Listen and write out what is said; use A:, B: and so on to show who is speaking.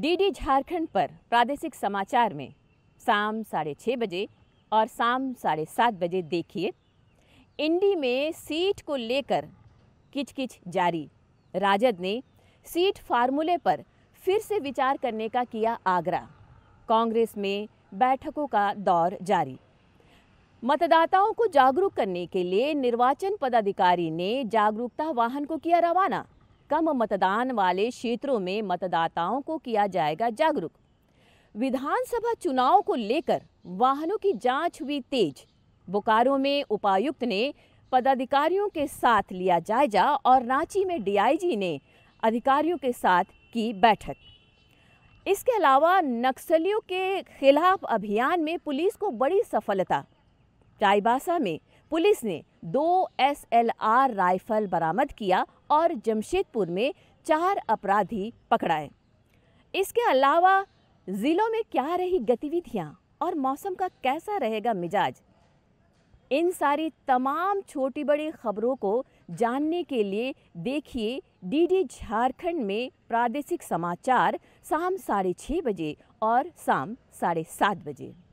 A: DD Jharkhand पर प्रादेशिक समाचार में शाम साढ़े छः बजे और शाम साढ़े सात बजे देखिए इंडी में सीट को लेकर किचकिच जारी राजद ने सीट फार्मूले पर फिर से विचार करने का किया आग्रह कांग्रेस में बैठकों का दौर जारी मतदाताओं को जागरूक करने के लिए निर्वाचन पदाधिकारी ने जागरूकता वाहन को किया रवाना कम मतदान वाले क्षेत्रों में मतदाताओं को किया जाएगा जागरूक विधानसभा चुनाव को लेकर वाहनों की जांच हुई तेज बोकारो में उपायुक्त ने पदाधिकारियों के साथ लिया जायजा और रांची में डीआईजी ने अधिकारियों के साथ की बैठक इसके अलावा नक्सलियों के खिलाफ अभियान में पुलिस को बड़ी सफलता चाईबासा में पुलिस ने दो एसएलआर राइफल बरामद किया और जमशेदपुर में चार अपराधी पकड़ाए इसके अलावा ज़िलों में क्या रही गतिविधियाँ और मौसम का कैसा रहेगा मिजाज इन सारी तमाम छोटी बड़ी खबरों को जानने के लिए देखिए डीडी झारखंड में प्रादेशिक समाचार शाम साढ़े छः बजे और शाम साढ़े सात बजे